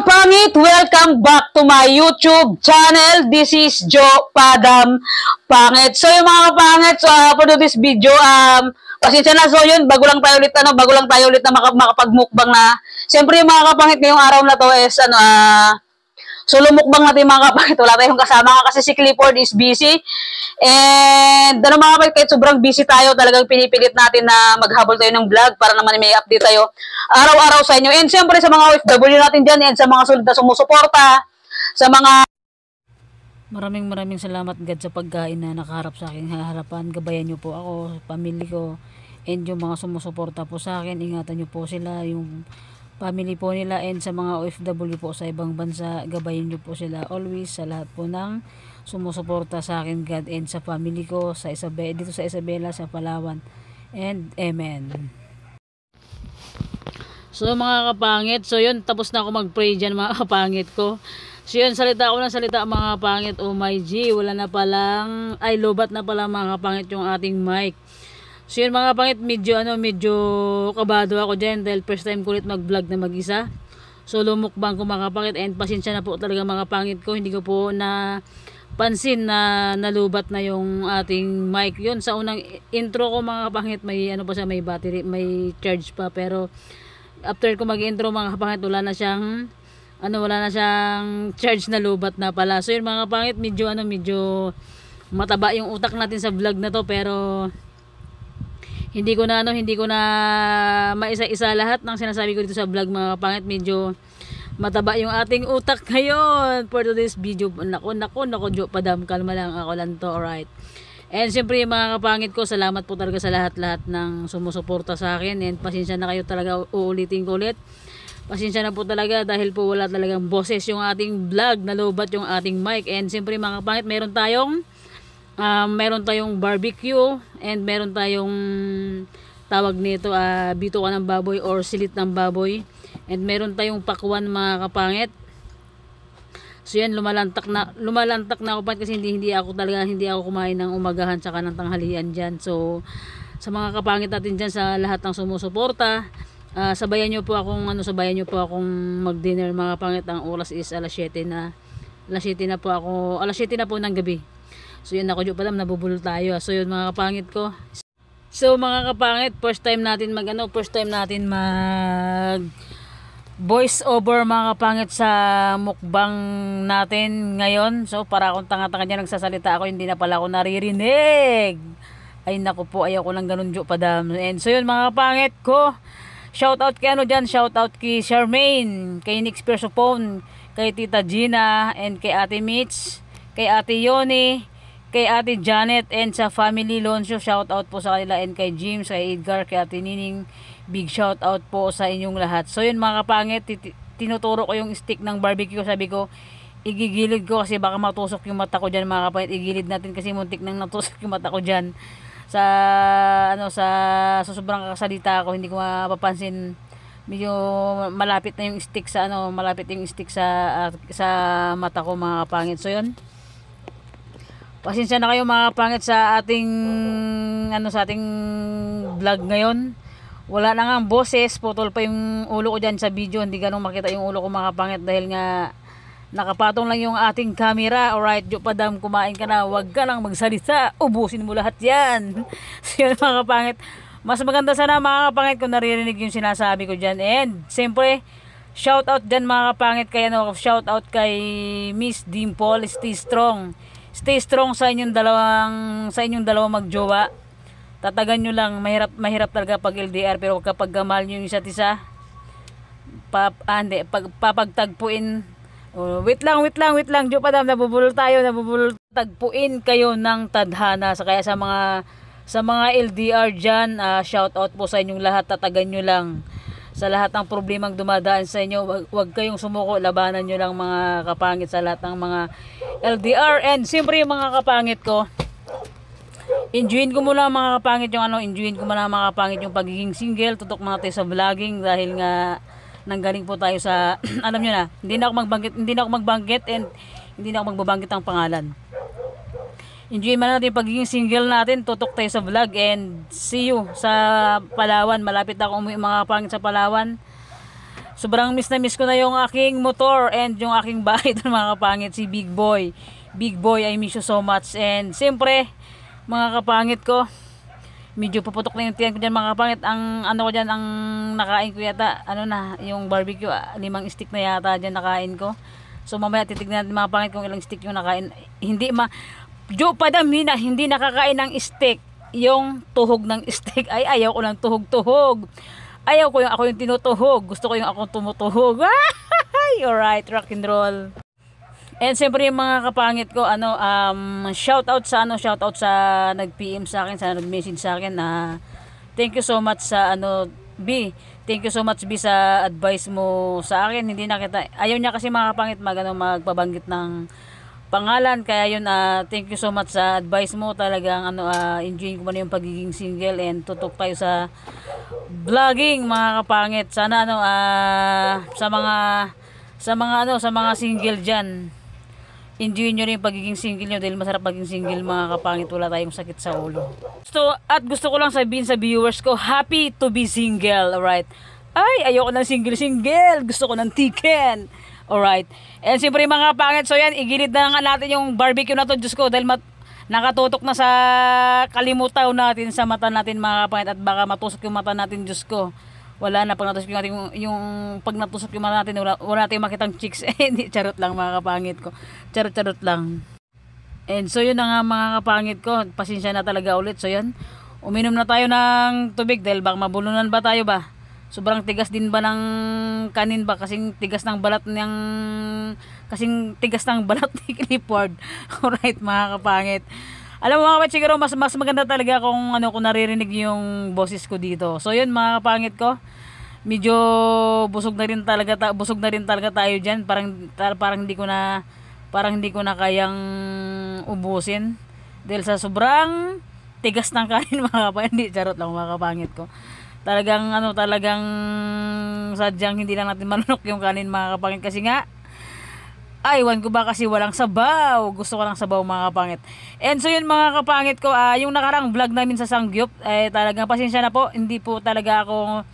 Pangit! Welcome back to my YouTube channel. This is Joe Padam Pangit. So yung mga pangit, so uh, for this video, um, pasensya na. So yun, bago lang tayo ulit, ano, bago lang tayo ulit na makapagmukbang na. Siyempre yung mga kapangit ngayong araw na to is, ano, ah, uh, So lumukbang natin mga kapatid. Wala tayong kasama kasi si Clifford is busy. And ano mga kapatid, kahit sobrang busy tayo, talagang pinipilit natin na maghabol tayo ng vlog para naman may update tayo araw-araw sa inyo. And siyempre sa mga OFW natin dyan and sa mga sulit na sumusuporta, sa mga Maraming maraming salamat God sa pagkain na nakaharap sa aking harapan. Gabayan niyo po ako, pamilya ko, and yung mga sumusuporta po sa akin. Ingatan niyo po sila, yung family po nila and sa mga OFW po sa ibang bansa. Gabayin niyo po sila always sa lahat po ng sumusuporta sa akin God and sa family ko sa Isabel, dito sa Isabela, sa Palawan. And Amen. So mga kapangit, so yun tapos na ako mag-pray dyan mga kapangit ko. So yun, salita ko ng salita mga kapangit. Oh my G, wala na palang, ay lobat na pala mga kapangit yung ating mic. So yun mga pangit, medyo ano, medyo kabado ako dyan dahil first time ko ulit mag-vlog na mag-isa. So lumukbang ko mga pangit and pasensya na po talaga mga pangit ko. Hindi ko po na pansin na nalubat na yung ating mic yon sa unang intro ko mga pangit may ano pa siya may battery may charge pa pero after ko mag intro mga pangit wala na siyang ano wala na siyang charge na lubat na pala so yun mga pangit medyo ano medyo mataba yung utak natin sa vlog na to pero hindi ko na ano, hindi ko na maisa-isa lahat ng sinasabi ko dito sa vlog mga kapangit. Medyo mataba yung ating utak ngayon for today's video. Nako, nako, nako, jo, padam, kalma lang ako lang to, alright. And siyempre mga kapangit ko, salamat po talaga sa lahat-lahat ng sumusuporta sa akin. And pasensya na kayo talaga, uulitin ko ulit. Pasensya na po talaga dahil po wala talagang boses yung ating vlog, nalubat yung ating mic. And siyempre mga kapangit, meron tayong uh, meron tayong barbecue and meron tayong tawag nito uh, bituka ng baboy or silit ng baboy and meron tayong pakwan mga kapangit so yan lumalantak na lumalantak na ako pa kasi hindi, hindi ako talaga hindi ako kumain ng umagahan tsaka ng tanghalian dyan so sa mga kapangit natin dyan sa lahat ng sumusuporta uh, sabayan nyo po akong ano sabayan nyo po akong mag dinner mga kapangit ang oras is alas 7 na alas 7 na po ako alas 7 na po ng gabi So yun ako nyo palam nabubulol tayo. Ah. So yun mga kapangit ko. So mga kapangit, first time natin mag ano, first time natin mag voice over mga kapangit sa mukbang natin ngayon. So para akong tanga-tanga niya nagsasalita ako, hindi na pala ako naririnig. Ay nako po, ayaw ko lang ganun jo padam. And so yun mga kapangit ko. Shout out kay ano dyan, shout out kay Charmaine, kay Nix Persophone, kay Tita Gina, and kay Ate Mitch, kay Ate Yoni, kay Ate Janet and sa family Lonzo, shout out po sa kanila and kay James, kay Edgar, kay Ate Nining, big shout out po sa inyong lahat. So yun mga kapangit, tinuturo ko yung stick ng barbecue, sabi ko, igigilid ko kasi baka matusok yung mata ko diyan mga kapangit, igilid natin kasi muntik nang natusok yung mata ko diyan sa ano sa, sa sobrang kasalita ako hindi ko mapapansin medyo malapit na yung stick sa ano malapit yung stick sa uh, sa mata ko mga kapangit so yun Pasensya na kayo mga pangit sa ating ano sa ating vlog ngayon. Wala na nga ang boses, putol pa yung ulo ko diyan sa video, hindi ganong makita yung ulo ko mga pangit dahil nga nakapatong lang yung ating camera. Alright, Jo Padam, kumain ka na. Huwag ka lang magsalita. Ubusin mo lahat yan. so yun mga pangit. Mas maganda sana mga kapangit kung naririnig yung sinasabi ko dyan. And, siyempre, shout out dyan mga kapangit kay ano, shout out kay Miss Dimple Stay Strong. Stay strong sa inyong dalawang sa inyong dalawang magjowa. Tatagan nyo lang, mahirap mahirap talaga pag LDR pero kapag mahal niyo yung isa't isa, pa, ah, hindi, pag, papagtagpuin oh, wait lang, wait lang, wait lang, Jo Padam, nabubulol tayo, nabubulol. Tagpuin kayo ng tadhana sa kaya sa mga sa mga LDR diyan, uh, ah, shout out po sa inyong lahat, tatagan nyo lang sa lahat ng problemang dumadaan sa inyo. Wag, wag kayong sumuko, labanan nyo lang mga kapangit sa lahat ng mga LDR. And siyempre mga kapangit ko, enjoyin ko muna mga kapangit yung ano, enjoyin ko muna mga kapangit yung pagiging single. Tutok muna tayo sa vlogging dahil nga nanggaling po tayo sa, alam nyo na, hindi na ako magbanggit, hindi na ako magbanggit and hindi na ako magbabanggit ang pangalan enjoy man natin pagiging single natin tutok tayo sa vlog and see you sa Palawan malapit na akong mga pangit sa Palawan sobrang miss na miss ko na yung aking motor and yung aking bahay doon mga kapangit si Big Boy Big Boy I miss you so much and siyempre mga kapangit ko medyo paputok na yung tiyan ko dyan mga kapangit ang ano ko dyan ang nakain ko yata ano na yung barbecue ah, limang stick na yata dyan nakain ko So mamaya titignan natin mga pangit kung ilang stick yung nakain. Hindi ma Jo na hindi nakakain ng steak. Yung tuhog ng steak, ay ayaw ko ng tuhog-tuhog. Ayaw ko yung ako yung tinutuhog. Gusto ko yung ako tumutuhog. right, rock and roll. And siyempre yung mga kapangit ko, ano, um, shout out sa, ano, shout out sa nag-PM sa akin, sa nag-message sa akin na thank you so much sa, ano, B, thank you so much B sa advice mo sa akin. Hindi na kita, ayaw niya kasi mga kapangit mag, ano, magpabanggit ng pangalan kaya yun uh, thank you so much sa advice mo talagang ano uh, ah, enjoy ko man yung pagiging single and tutok tayo sa vlogging mga kapangit sana ano uh, sa mga sa mga ano sa mga single diyan enjoy nyo rin yung pagiging single nyo dahil masarap maging single mga kapangit wala tayong sakit sa ulo so, at gusto ko lang sabihin sa viewers ko happy to be single alright ay ayoko ng single single gusto ko ng tiken Alright. And siyempre mga pangit, so yan, igilid na nga natin yung barbecue na to, Diyos ko, dahil mat nakatutok na sa kalimutaw natin, sa mata natin mga pangit, at baka matusok yung mata natin, Diyos ko. Wala na, pag natusok yung, natin, yung, yung pag natusok yung mata natin, wala, wala tayong makitang chicks. Eh, hindi, charot lang mga kapangit ko. Charot-charot lang. And so yun na nga mga kapangit ko, pasensya na talaga ulit. So yan, uminom na tayo ng tubig dahil baka mabulunan ba tayo ba? sobrang tigas din ba ng kanin ba kasing tigas ng balat niyang kasing tigas ng balat ni Clifford alright mga kapangit alam mo mga kapatsigaro mas, mas maganda talaga kung ano kung naririnig yung boses ko dito so yun mga kapangit ko medyo busog na rin talaga ta, busog na rin talaga tayo diyan parang ta, parang hindi ko na parang hindi ko na kayang ubusin dahil sa sobrang tigas ng kanin mga kapangit charot lang mga kapangit ko talagang ano talagang sadyang hindi lang natin manunok yung kanin mga kapangit kasi nga ay ah, ko ba kasi walang sabaw gusto ko lang sabaw mga kapangit and so yun mga kapangit ko uh, yung nakarang vlog namin sa Sangyup eh, talagang pasensya na po hindi po talaga ako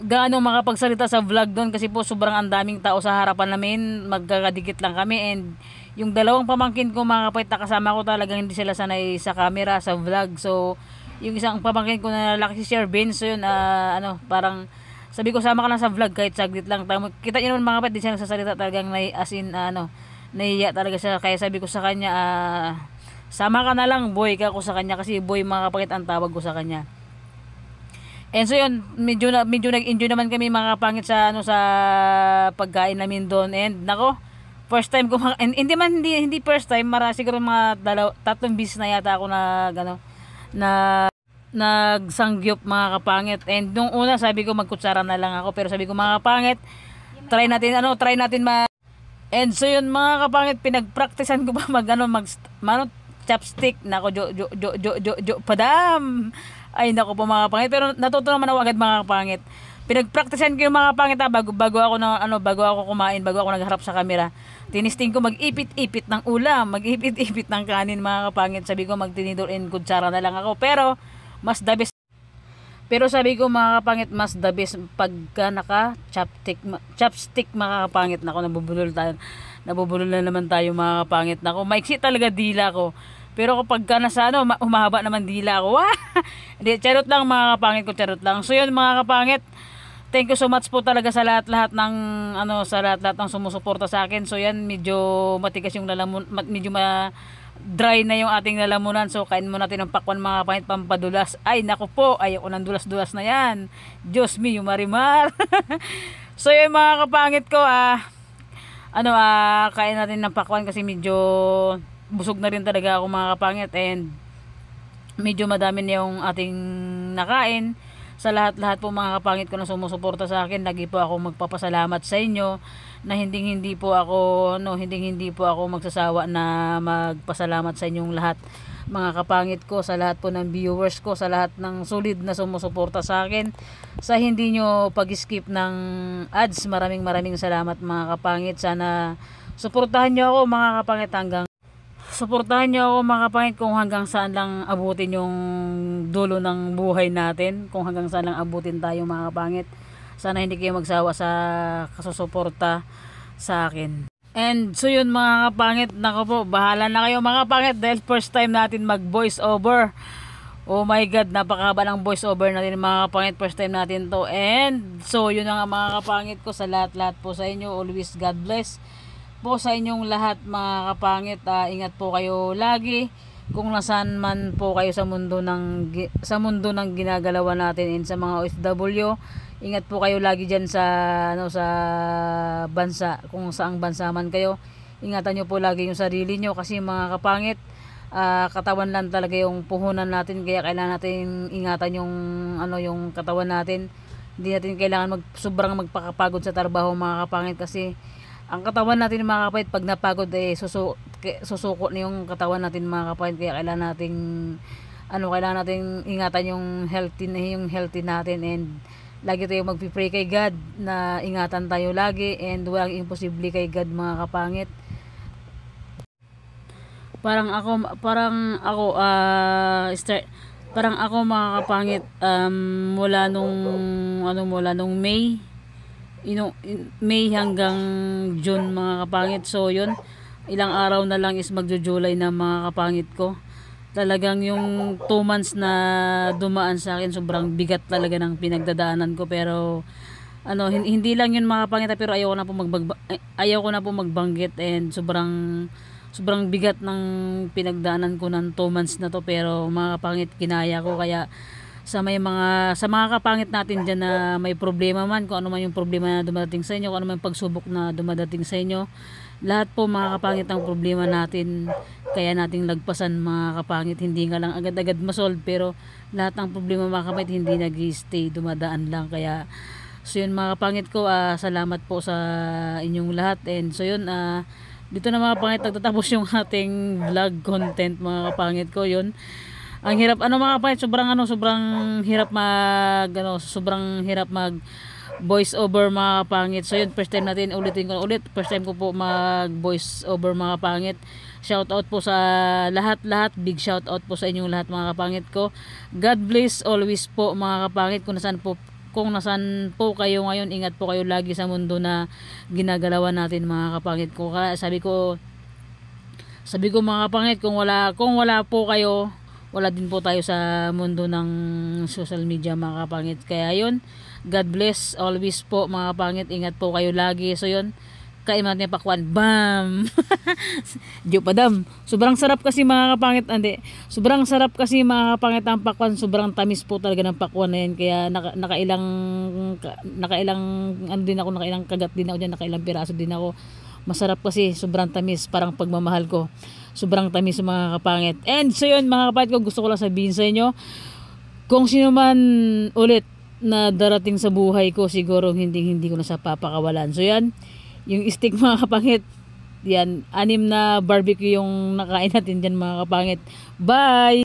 gaano makapagsalita sa vlog doon kasi po sobrang ang daming tao sa harapan namin magkakadikit lang kami and yung dalawang pamangkin ko mga kapangit na kasama ko talagang hindi sila sanay sa camera sa vlog so yung isang pamangkin ko na lalaki si Sir Vince so yun uh, ano parang sabi ko sama ka lang sa vlog kahit saglit lang Tama, kita niyo naman mga kapatid di siya nagsasalita talagang nai, as in uh, ano naiya talaga siya kaya sabi ko sa kanya uh, sama ka na lang boy ka ko sa kanya kasi boy mga kapatid ang tawag ko sa kanya And so yun, medyo, na, medyo nag-enjoy naman kami mga kapangit sa, ano, sa pagkain namin doon. And nako, first time ko, and, hindi man, hindi, hindi first time, mara siguro mga dalaw, tatlong bis na yata ako na, gano, na nagsangyop mga kapangit. And nung una sabi ko magkutsara na lang ako pero sabi ko mga kapangit, try natin ano, try natin ma And so yun mga kapangit, pinagpraktisan ko pa mag ano mag mano, chopstick nako jo jo jo jo jo, jo padam. Ay nako po mga kapangit pero natuto naman ako agad mga kapangit pinagpraktisan ko yung mga pangita bago, bago ako na, ano, bago ako kumain, bago ako nagharap sa camera. Tinisting ko mag-ipit-ipit ng ulam, mag-ipit-ipit ng kanin mga kapangit. Sabi ko magtinidor in kutsara na lang ako. Pero mas the Pero sabi ko mga kapangit mas the best pagka naka chopstick, chopstick mga kapangit. Nako nabubulol tayo. Nabubulol na naman tayo mga kapangit. Nako maiksi talaga dila ko. Pero kapag ka nasa ano, humahaba naman dila ko. Hindi, charot lang mga kapangit ko, charot lang. So yun mga kapangit, thank you so much po talaga sa lahat-lahat ng ano sa lahat-lahat ng sumusuporta sa akin. So yan medyo matigas yung lalamun medyo ma dry na yung ating lalamunan. So kain muna natin ng pakwan mga kapahit pampadulas. Ay nako po, ayaw ko ng dulas-dulas na yan. Diyos me, yung marimar. so yun mga kapangit ko ah ano ah kain natin ng pakwan kasi medyo busog na rin talaga ako mga kapangit and medyo madami na yung ating nakain sa lahat-lahat po mga kapangit ko na sumusuporta sa akin. Lagi po ako magpapasalamat sa inyo na hindi hindi po ako no hindi hindi po ako magsasawa na magpasalamat sa inyong lahat mga kapangit ko sa lahat po ng viewers ko sa lahat ng solid na sumusuporta sa akin sa hindi nyo pag-skip ng ads maraming maraming salamat mga kapangit sana suportahan nyo ako mga kapangit hanggang Suportahan niyo ako mga kapangit kung hanggang saan lang abutin yung dulo ng buhay natin. Kung hanggang saan lang abutin tayo mga kapangit. Sana hindi kayo magsawa sa kasusuporta sa akin. And so yun mga kapangit, nako po, bahala na kayo mga kapangit dahil first time natin mag voice over. Oh my god, napakahaba ng voice over natin mga kapangit, first time natin to. And so yun nga mga kapangit ko sa lahat-lahat po sa inyo. Always God bless po sa inyong lahat mga kapangit. Uh, ingat po kayo lagi kung nasaan man po kayo sa mundo ng sa mundo ng ginagalawan natin in sa mga OFW. Ingat po kayo lagi diyan sa ano sa bansa kung saang bansa man kayo. Ingatan niyo po lagi yung sarili niyo kasi mga kapangit uh, katawan lang talaga yung puhunan natin kaya kailangan natin ingatan yung ano yung katawan natin hindi natin kailangan mag sobrang magpakapagod sa trabaho mga kapangit kasi ang katawan natin mga kapatid pag napagod eh susu susuko na yung katawan natin mga kapatid kaya kailangan nating ano kailangan nating ingatan yung healthy na yung healthy natin and lagi tayong magpipray kay God na ingatan tayo lagi and walang imposible kay God mga kapangit parang ako parang ako uh, ah, start parang ako mga kapangit um, mula nung ano mula nung May ino, May hanggang June mga kapangit. So yun, ilang araw na lang is magjo-July na mga kapangit ko. Talagang yung 2 months na dumaan sa akin, sobrang bigat talaga ng pinagdadaanan ko. Pero ano, hindi lang yun mga kapangit ah, pero ayaw ko na po, magbag, ayaw ko na po magbanggit and sobrang sobrang bigat ng pinagdaanan ko ng 2 months na to pero mga kapangit kinaya ko kaya sa may mga sa mga kapangit natin diyan na may problema man kung ano man yung problema na dumadating sa inyo kung ano man yung pagsubok na dumadating sa inyo lahat po mga kapangit ang problema natin kaya nating lagpasan mga kapangit hindi nga lang agad-agad masolve pero lahat ng problema mga kapangit hindi nag-stay dumadaan lang kaya so yun mga kapangit ko uh, salamat po sa inyong lahat and so yun uh, dito na mga kapangit nagtatapos yung ating vlog content mga kapangit ko yun ang hirap ano mga kapatid, sobrang ano, sobrang hirap mag ano, sobrang hirap mag voice over mga pangit. So yun, first time natin ulitin ko ulit. First time ko po mag voice over mga pangit. Shout out po sa lahat-lahat. Big shout out po sa inyong lahat mga kapangit ko. God bless always po mga kapangit kung nasaan po kung nasaan po kayo ngayon, ingat po kayo lagi sa mundo na ginagalawan natin mga kapangit ko. Kaya sabi ko, sabi ko mga kapangit, kung wala, kung wala po kayo, wala din po tayo sa mundo ng social media mga kapangit kaya yun God bless always po mga kapangit ingat po kayo lagi so yun kaimat niya pakwan bam Diyo padam sobrang sarap kasi mga kapangit ande ah, sobrang sarap kasi mga kapangit ang pakwan sobrang tamis po talaga ng pakwan na yan kaya naka, nakailang nakailang ano din ako nakailang kagat din ako dyan nakailang piraso din ako masarap kasi sobrang tamis parang pagmamahal ko sobrang tamis mga kapangit and so yun mga kapatid ko gusto ko lang sabihin sa inyo kung sino man ulit na darating sa buhay ko siguro hindi hindi ko na sa papakawalan so yan yung steak mga kapangit yan anim na barbecue yung nakain natin dyan mga kapangit bye